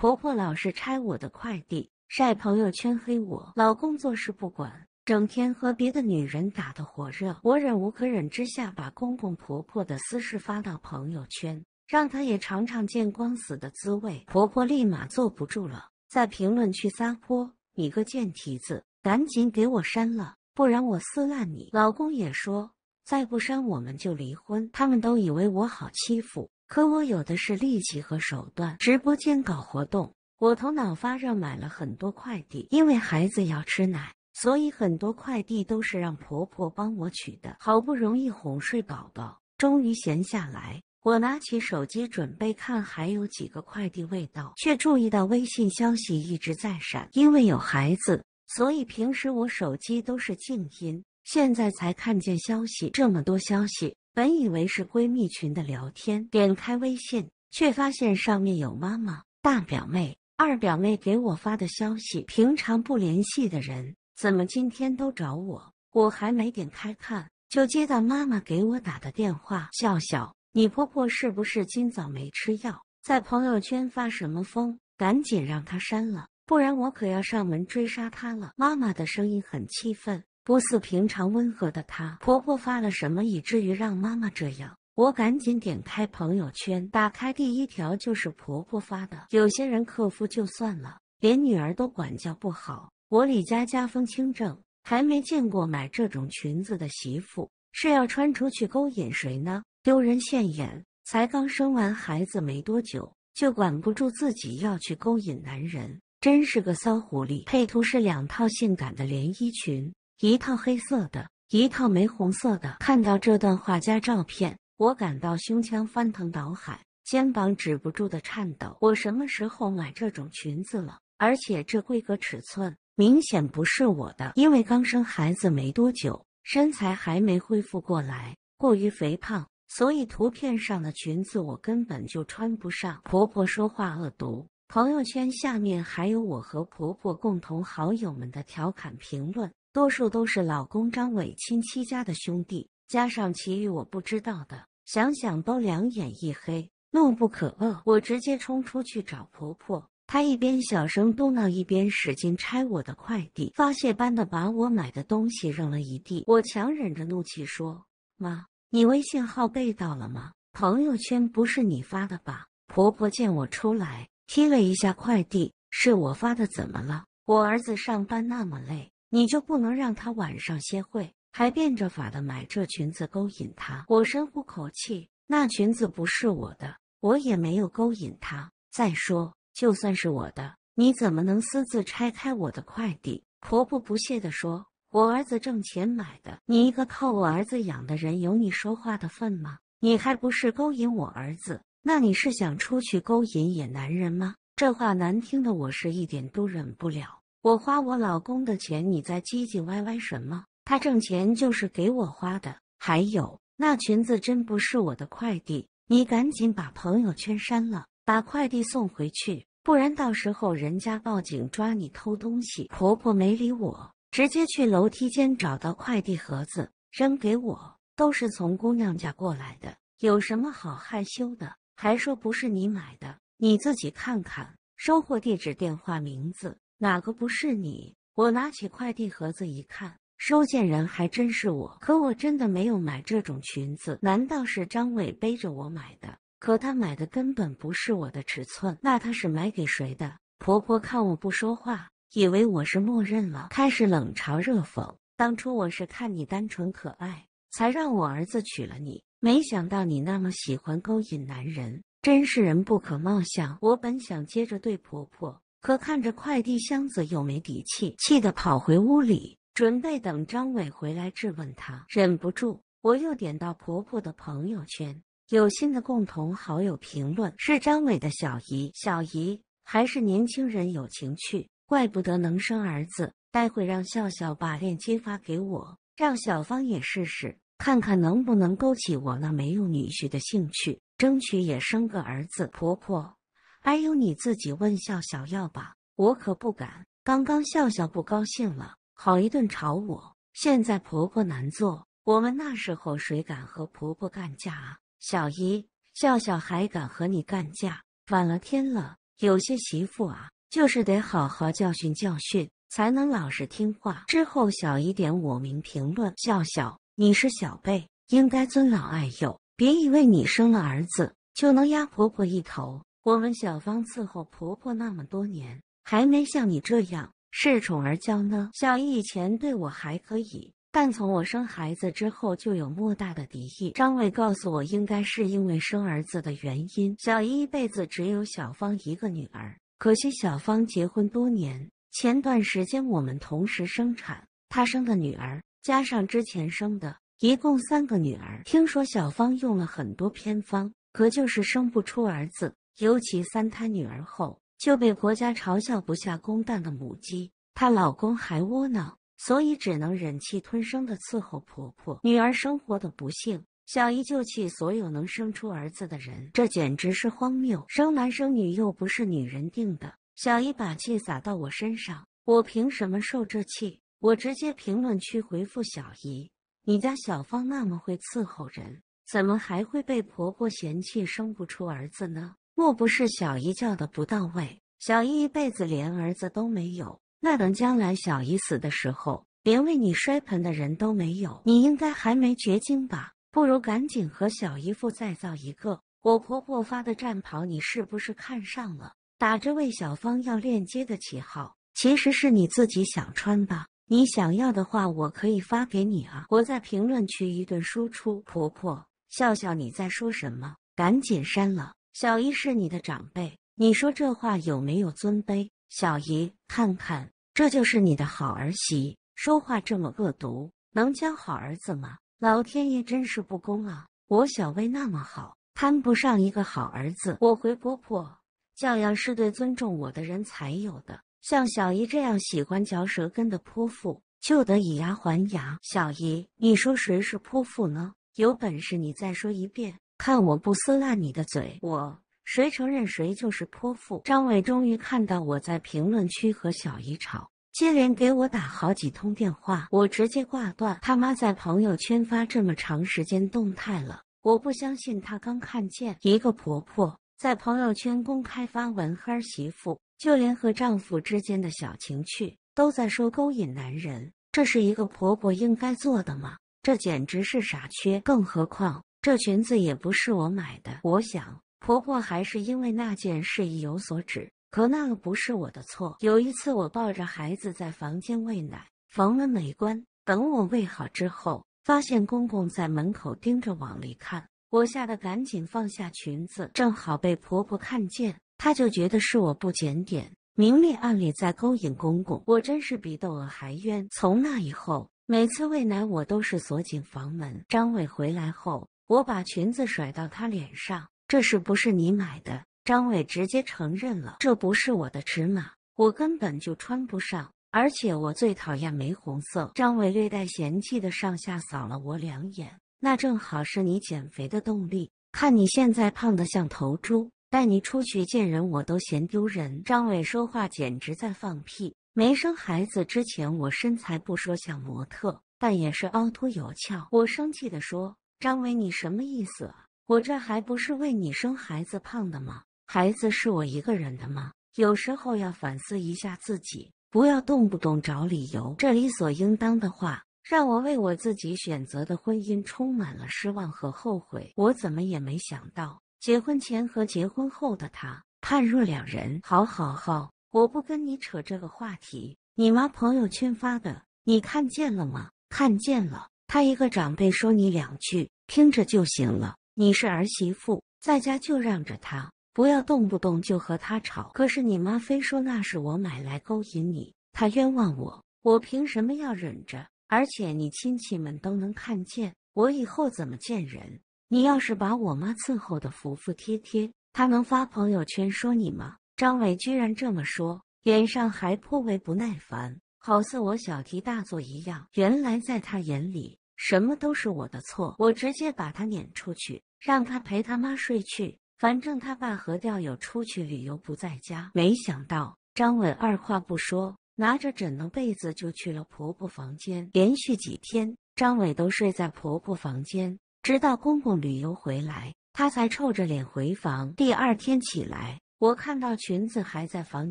婆婆老是拆我的快递，晒朋友圈黑我，老公做事不管，整天和别的女人打得火热。我忍无可忍之下，把公公婆婆的私事发到朋友圈，让她也尝尝见光死的滋味。婆婆立马坐不住了，在评论区撒泼：“你个贱蹄子，赶紧给我删了，不然我撕烂你！”老公也说：“再不删，我们就离婚。”他们都以为我好欺负。可我有的是力气和手段，直播间搞活动，我头脑发热买了很多快递。因为孩子要吃奶，所以很多快递都是让婆婆帮我取的。好不容易哄睡宝宝，终于闲下来，我拿起手机准备看还有几个快递未到，却注意到微信消息一直在闪。因为有孩子，所以平时我手机都是静音，现在才看见消息，这么多消息。本以为是闺蜜群的聊天，点开微信，却发现上面有妈妈、大表妹、二表妹给我发的消息。平常不联系的人，怎么今天都找我？我还没点开看，就接到妈妈给我打的电话：“笑笑，你婆婆是不是今早没吃药，在朋友圈发什么疯？赶紧让她删了，不然我可要上门追杀她了。”妈妈的声音很气愤。不似平常温和的她，婆婆发了什么以至于让妈妈这样？我赶紧点开朋友圈，打开第一条就是婆婆发的。有些人克夫就算了，连女儿都管教不好。我李家家风清正，还没见过买这种裙子的媳妇，是要穿出去勾引谁呢？丢人现眼！才刚生完孩子没多久，就管不住自己要去勾引男人，真是个骚狐狸。配图是两套性感的连衣裙。一套黑色的，一套玫红色的。看到这段画家照片，我感到胸腔翻腾倒海，肩膀止不住的颤抖。我什么时候买这种裙子了？而且这规格尺寸明显不是我的，因为刚生孩子没多久，身材还没恢复过来，过于肥胖，所以图片上的裙子我根本就穿不上。婆婆说话恶毒，朋友圈下面还有我和婆婆共同好友们的调侃评论。多数都是老公张伟亲戚家的兄弟，加上其余我不知道的，想想都两眼一黑，怒不可遏。我直接冲出去找婆婆，她一边小声嘟囔，一边使劲拆我的快递，发泄般的把我买的东西扔了一地。我强忍着怒气说：“妈，你微信号被盗了吗？朋友圈不是你发的吧？”婆婆见我出来，踢了一下快递：“是我发的，怎么了？我儿子上班那么累。”你就不能让他晚上歇会，还变着法的买这裙子勾引他？我深呼口气，那裙子不是我的，我也没有勾引他。再说，就算是我的，你怎么能私自拆开我的快递？婆婆不屑的说：“我儿子挣钱买的，你一个靠我儿子养的人，有你说话的份吗？你还不是勾引我儿子？那你是想出去勾引野男人吗？”这话难听的我是一点都忍不了。我花我老公的钱，你在唧唧歪歪什么？他挣钱就是给我花的。还有那裙子真不是我的快递，你赶紧把朋友圈删了，把快递送回去，不然到时候人家报警抓你偷东西。婆婆没理我，直接去楼梯间找到快递盒子，扔给我。都是从姑娘家过来的，有什么好害羞的？还说不是你买的，你自己看看，收货地址、电话、名字。哪个不是你？我拿起快递盒子一看，收件人还真是我。可我真的没有买这种裙子，难道是张伟背着我买的？可他买的根本不是我的尺寸，那他是买给谁的？婆婆看我不说话，以为我是默认了，开始冷嘲热讽。当初我是看你单纯可爱，才让我儿子娶了你。没想到你那么喜欢勾引男人，真是人不可貌相。我本想接着对婆婆。可看着快递箱子又没底气，气得跑回屋里，准备等张伟回来质问他。忍不住，我又点到婆婆的朋友圈，有新的共同好友评论，是张伟的小姨。小姨还是年轻人有情趣，怪不得能生儿子。待会让笑笑把链接发给我，让小芳也试试，看看能不能勾起我那没用女婿的兴趣，争取也生个儿子。婆婆。还有你自己问笑笑要吧，我可不敢。刚刚笑笑不高兴了，好一顿吵我。现在婆婆难做，我们那时候谁敢和婆婆干架啊？小姨，笑笑还敢和你干架，反了天了！有些媳妇啊，就是得好好教训教训，才能老实听话。之后小姨点我名评论，笑笑，你是小辈，应该尊老爱幼，别以为你生了儿子就能压婆婆一头。我们小芳伺候婆婆那么多年，还没像你这样恃宠而骄呢。小姨以前对我还可以，但从我生孩子之后就有莫大的敌意。张伟告诉我，应该是因为生儿子的原因。小姨一辈子只有小芳一个女儿，可惜小芳结婚多年，前段时间我们同时生产，她生的女儿加上之前生的，一共三个女儿。听说小芳用了很多偏方，可就是生不出儿子。尤其三胎女儿后，就被国家嘲笑不下公蛋的母鸡，她老公还窝囊，所以只能忍气吞声的伺候婆婆。女儿生活的不幸，小姨就气所有能生出儿子的人，这简直是荒谬。生男生女又不是女人定的，小姨把气撒到我身上，我凭什么受这气？我直接评论区回复小姨：“你家小芳那么会伺候人，怎么还会被婆婆嫌弃生不出儿子呢？”莫不是小姨教的不到位？小姨一辈子连儿子都没有，那等将来小姨死的时候，连为你摔盆的人都没有。你应该还没绝经吧？不如赶紧和小姨夫再造一个。我婆婆发的战袍，你是不是看上了？打着为小芳要链接的旗号，其实是你自己想穿吧？你想要的话，我可以发给你啊！我在评论区一顿输出，婆婆笑笑你在说什么？赶紧删了。小姨是你的长辈，你说这话有没有尊卑？小姨，看看，这就是你的好儿媳，说话这么恶毒，能教好儿子吗？老天爷真是不公啊！我小薇那么好，攀不上一个好儿子，我回婆婆教养是对尊重我的人才有的，像小姨这样喜欢嚼舌根的泼妇，就得以牙还牙。小姨，你说谁是泼妇呢？有本事你再说一遍。看我不撕烂你的嘴！我谁承认谁就是泼妇。张伟终于看到我在评论区和小姨吵，接连给我打好几通电话，我直接挂断。他妈在朋友圈发这么长时间动态了，我不相信他刚看见。一个婆婆在朋友圈公开发文儿媳妇，就连和丈夫之间的小情趣都在说勾引男人，这是一个婆婆应该做的吗？这简直是傻缺！更何况。这裙子也不是我买的。我想婆婆还是因为那件事意有所指，可那个不是我的错。有一次我抱着孩子在房间喂奶，房门没关。等我喂好之后，发现公公在门口盯着往里看，我吓得赶紧放下裙子，正好被婆婆看见，她就觉得是我不检点，明里暗里在勾引公公。我真是比窦娥还冤。从那以后，每次喂奶我都是锁紧房门。张伟回来后。我把裙子甩到他脸上，这是不是你买的？张伟直接承认了，这不是我的尺码，我根本就穿不上。而且我最讨厌玫红色。张伟略带嫌弃的上下扫了我两眼，那正好是你减肥的动力。看你现在胖的像头猪，带你出去见人我都嫌丢人。张伟说话简直在放屁。没生孩子之前，我身材不说像模特，但也是凹凸有翘。我生气的说。张伟，你什么意思啊？我这还不是为你生孩子胖的吗？孩子是我一个人的吗？有时候要反思一下自己，不要动不动找理由。这理所应当的话，让我为我自己选择的婚姻充满了失望和后悔。我怎么也没想到，结婚前和结婚后的他判若两人。好好好，我不跟你扯这个话题。你妈朋友圈发的，你看见了吗？看见了。他一个长辈说你两句，听着就行了。你是儿媳妇，在家就让着他，不要动不动就和他吵。可是你妈非说那是我买来勾引你，她冤枉我，我凭什么要忍着？而且你亲戚们都能看见，我以后怎么见人？你要是把我妈伺候的服服帖帖，她能发朋友圈说你吗？张伟居然这么说，脸上还颇为不耐烦。好似我小题大做一样，原来在他眼里，什么都是我的错。我直接把他撵出去，让他陪他妈睡去。反正他爸和钓友出去旅游不在家。没想到张伟二话不说，拿着枕头被子就去了婆婆房间。连续几天，张伟都睡在婆婆房间，直到公公旅游回来，他才臭着脸回房。第二天起来，我看到裙子还在房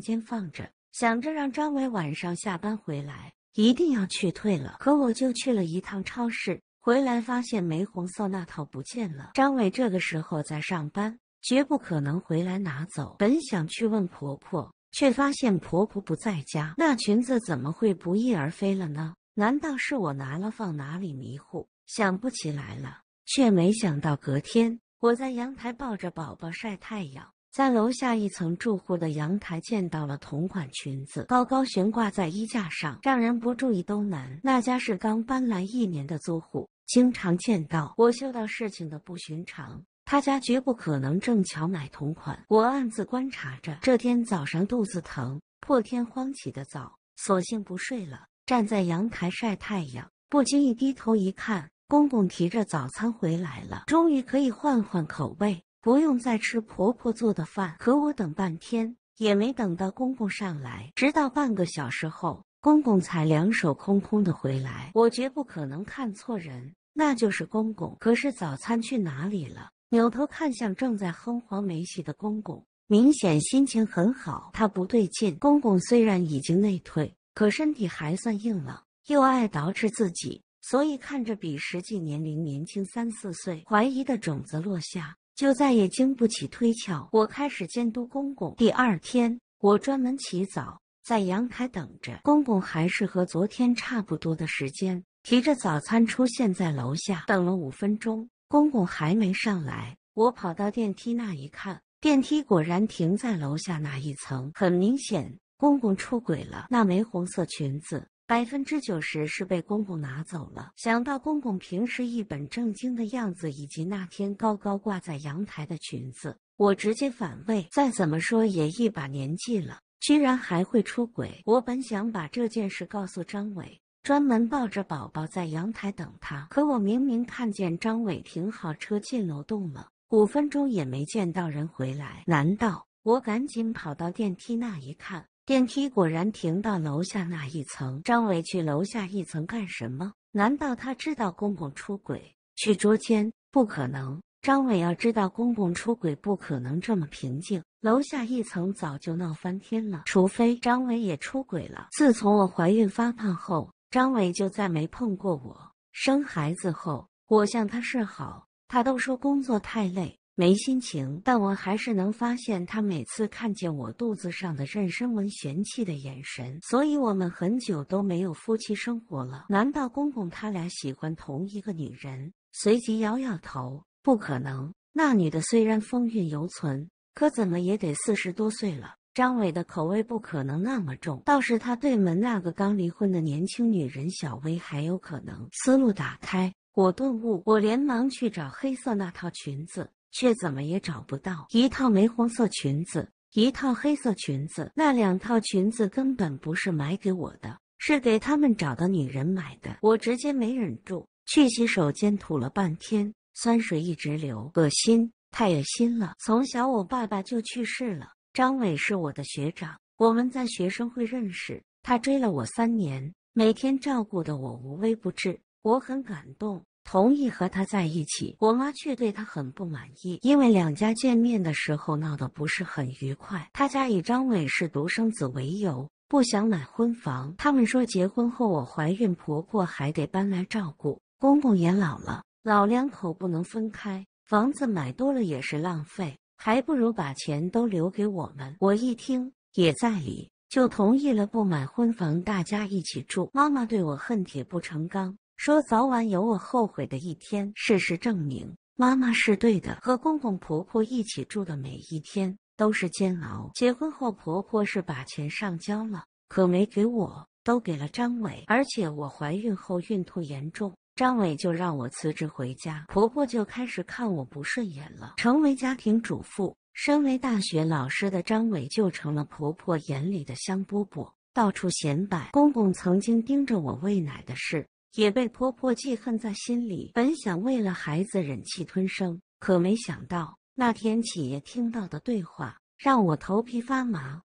间放着。想着让张伟晚上下班回来，一定要去退了。可我就去了一趟超市，回来发现玫红色那套不见了。张伟这个时候在上班，绝不可能回来拿走。本想去问婆婆，却发现婆婆不在家。那裙子怎么会不翼而飞了呢？难道是我拿了放哪里迷糊想不起来了？却没想到隔天，我在阳台抱着宝宝晒太阳。在楼下一层住户的阳台见到了同款裙子，高高悬挂在衣架上，让人不注意都难。那家是刚搬来一年的租户，经常见到我，嗅到事情的不寻常。他家绝不可能正巧买同款。我暗自观察着。这天早上肚子疼，破天荒起得早，索性不睡了，站在阳台晒太阳。不经意低头一看，公公提着早餐回来了，终于可以换换口味。不用再吃婆婆做的饭，可我等半天也没等到公公上来。直到半个小时后，公公才两手空空的回来。我绝不可能看错人，那就是公公。可是早餐去哪里了？扭头看向正在哼黄梅戏的公公，明显心情很好。他不对劲。公公虽然已经内退，可身体还算硬朗，又爱捯饬自己，所以看着比实际年龄年轻三四岁。怀疑的种子落下。就再也经不起推敲。我开始监督公公。第二天，我专门起早在阳台等着公公，还是和昨天差不多的时间，提着早餐出现在楼下。等了五分钟，公公还没上来，我跑到电梯那一看，电梯果然停在楼下那一层。很明显，公公出轨了。那玫红色裙子。百分之九十是被公公拿走了。想到公公平时一本正经的样子，以及那天高高挂在阳台的裙子，我直接反胃。再怎么说也一把年纪了，居然还会出轨。我本想把这件事告诉张伟，专门抱着宝宝在阳台等他，可我明明看见张伟停好车进楼栋了，五分钟也没见到人回来。难道……我赶紧跑到电梯那一看。电梯果然停到楼下那一层。张伟去楼下一层干什么？难道他知道公公出轨去捉奸？不可能。张伟要知道公公出轨，不可能这么平静。楼下一层早就闹翻天了。除非张伟也出轨了。自从我怀孕发胖后，张伟就再没碰过我。生孩子后，我向他示好，他都说工作太累。没心情，但我还是能发现他每次看见我肚子上的妊娠纹嫌弃的眼神，所以我们很久都没有夫妻生活了。难道公公他俩喜欢同一个女人？随即摇摇头，不可能。那女的虽然风韵犹存，可怎么也得四十多岁了。张伟的口味不可能那么重，倒是他对门那个刚离婚的年轻女人小薇还有可能。思路打开，我顿悟，我连忙去找黑色那套裙子。却怎么也找不到一套玫红色裙子，一套黑色裙子。那两套裙子根本不是买给我的，是给他们找的女人买的。我直接没忍住，去洗手间吐了半天，酸水一直流，恶心，太恶心了。从小我爸爸就去世了，张伟是我的学长，我们在学生会认识，他追了我三年，每天照顾的我无微不至，我很感动。同意和他在一起，我妈却对他很不满意，因为两家见面的时候闹得不是很愉快。他家以张伟是独生子为由，不想买婚房。他们说结婚后我怀孕，婆婆还得搬来照顾，公公也老了，老两口不能分开，房子买多了也是浪费，还不如把钱都留给我们。我一听也在理，就同意了不买婚房，大家一起住。妈妈对我恨铁不成钢。说早晚有我后悔的一天。事实证明，妈妈是对的。和公公婆婆一起住的每一天都是煎熬。结婚后，婆婆是把钱上交了，可没给我，都给了张伟。而且我怀孕后孕吐严重，张伟就让我辞职回家，婆婆就开始看我不顺眼了。成为家庭主妇，身为大学老师的张伟就成了婆婆眼里的香饽饽，到处显摆。公公曾经盯着我喂奶的事。也被婆婆记恨在心里。本想为了孩子忍气吞声，可没想到那天起听到的对话让我头皮发麻。